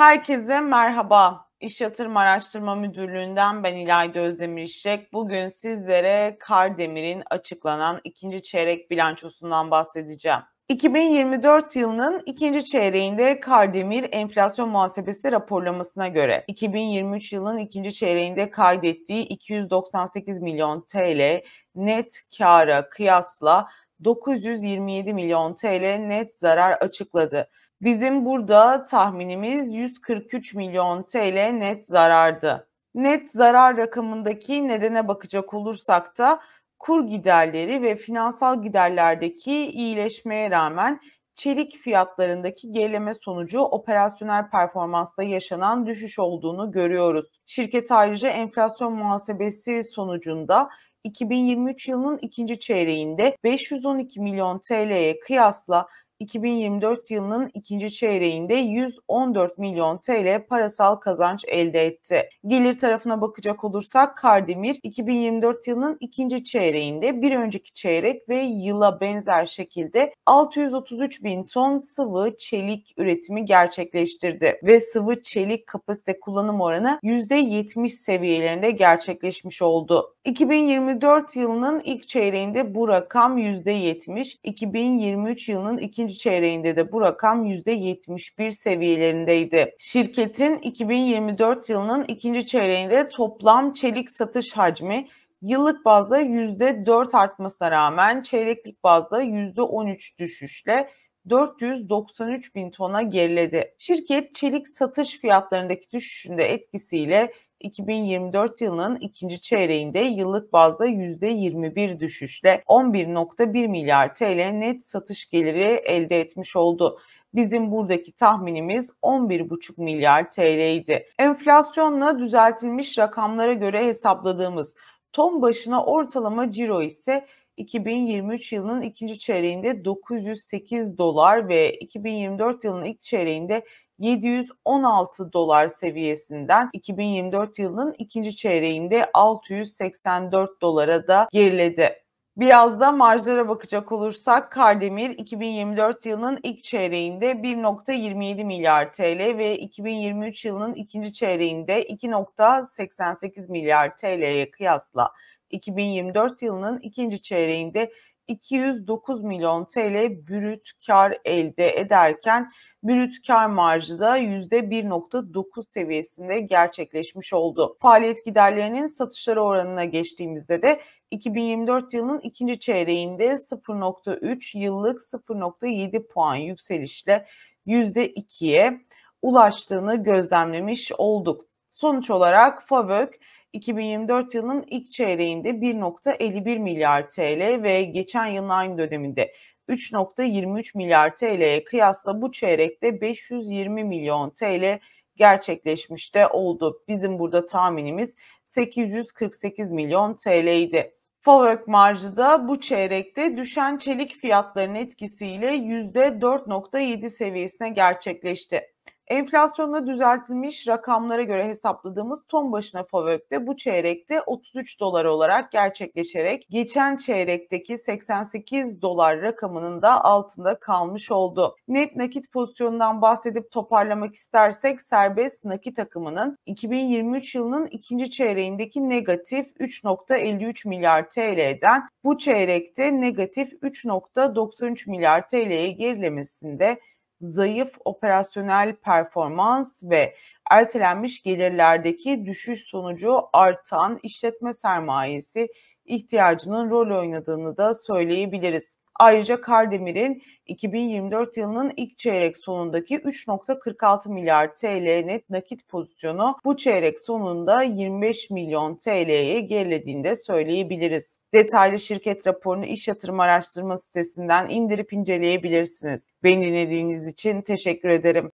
Herkese merhaba. İş Yatırım Araştırma Müdürlüğü'nden ben İlayda Özdemir İşek. Bugün sizlere Kardemir'in açıklanan ikinci çeyrek bilançosundan bahsedeceğim. 2024 yılının ikinci çeyreğinde Kardemir enflasyon muhasebesi raporlamasına göre 2023 yılının ikinci çeyreğinde kaydettiği 298 milyon TL net kara kıyasla 927 milyon TL net zarar açıkladı Bizim burada tahminimiz 143 milyon TL net zarardı. Net zarar rakamındaki nedene bakacak olursak da kur giderleri ve finansal giderlerdeki iyileşmeye rağmen çelik fiyatlarındaki gerileme sonucu operasyonel performansta yaşanan düşüş olduğunu görüyoruz. Şirket ayrıca enflasyon muhasebesi sonucunda 2023 yılının ikinci çeyreğinde 512 milyon TL'ye kıyasla 2024 yılının ikinci çeyreğinde 114 milyon TL parasal kazanç elde etti. Gelir tarafına bakacak olursak Kardemir 2024 yılının ikinci çeyreğinde bir önceki çeyrek ve yıla benzer şekilde 633 bin ton sıvı çelik üretimi gerçekleştirdi ve sıvı çelik kapasite kullanım oranı %70 seviyelerinde gerçekleşmiş oldu. 2024 yılının ilk çeyreğinde bu rakam %70, 2023 yılının ikinci ikinci çeyreğinde de bu rakam %71 seviyelerindeydi. Şirketin 2024 yılının ikinci çeyreğinde toplam çelik satış hacmi yıllık bazda %4 artmasına rağmen çeyreklik bazda %13 düşüşle 493 bin tona geriledi. Şirket çelik satış fiyatlarındaki düşüşün de etkisiyle 2024 yılının ikinci çeyreğinde yıllık bazda %21 düşüşle 11.1 milyar TL net satış geliri elde etmiş oldu. Bizim buradaki tahminimiz 11,5 milyar TL idi. Enflasyonla düzeltilmiş rakamlara göre hesapladığımız ton başına ortalama ciro ise 2023 yılının ikinci çeyreğinde 908 dolar ve 2024 yılının ilk çeyreğinde 716 dolar seviyesinden 2024 yılının ikinci çeyreğinde 684 dolara da geriledi. Biraz da marjlara bakacak olursak Kardemir 2024 yılının ilk çeyreğinde 1.27 milyar TL ve 2023 yılının ikinci çeyreğinde 2.88 milyar TL'ye kıyasla 2024 yılının ikinci çeyreğinde 209 milyon TL brüt kar elde ederken brüt kar marjı da %1.9 seviyesinde gerçekleşmiş oldu. Faaliyet giderlerinin satışları oranına geçtiğimizde de 2024 yılının ikinci çeyreğinde 0.3 yıllık 0.7 puan yükselişle %2'ye ulaştığını gözlemlemiş olduk. Sonuç olarak FAVÖK 2024 yılının ilk çeyreğinde 1.51 milyar TL ve geçen yılın aynı döneminde 3.23 milyar TL'ye kıyasla bu çeyrekte 520 milyon TL gerçekleşmiş de oldu. Bizim burada tahminimiz 848 milyon TL'ydi. FAVÖK marjı da bu çeyrekte düşen çelik fiyatlarının etkisiyle %4.7 seviyesine gerçekleşti. Enflasyonla düzeltilmiş rakamlara göre hesapladığımız ton başına FOVÖK'te bu çeyrekte 33 dolar olarak gerçekleşerek geçen çeyrekteki 88 dolar rakamının da altında kalmış oldu. Net nakit pozisyonundan bahsedip toparlamak istersek serbest nakit akımının 2023 yılının ikinci çeyreğindeki negatif 3.53 milyar TL'den bu çeyrekte negatif 3.93 milyar TL'ye gerilemesinde zayıf operasyonel performans ve ertelenmiş gelirlerdeki düşüş sonucu artan işletme sermayesi ihtiyacının rol oynadığını da söyleyebiliriz. Ayrıca Kardemir'in 2024 yılının ilk çeyrek sonundaki 3.46 milyar TL net nakit pozisyonu bu çeyrek sonunda 25 milyon TL'ye gerilediğini de söyleyebiliriz. Detaylı şirket raporunu iş yatırım araştırma sitesinden indirip inceleyebilirsiniz. Beni dinlediğiniz için teşekkür ederim.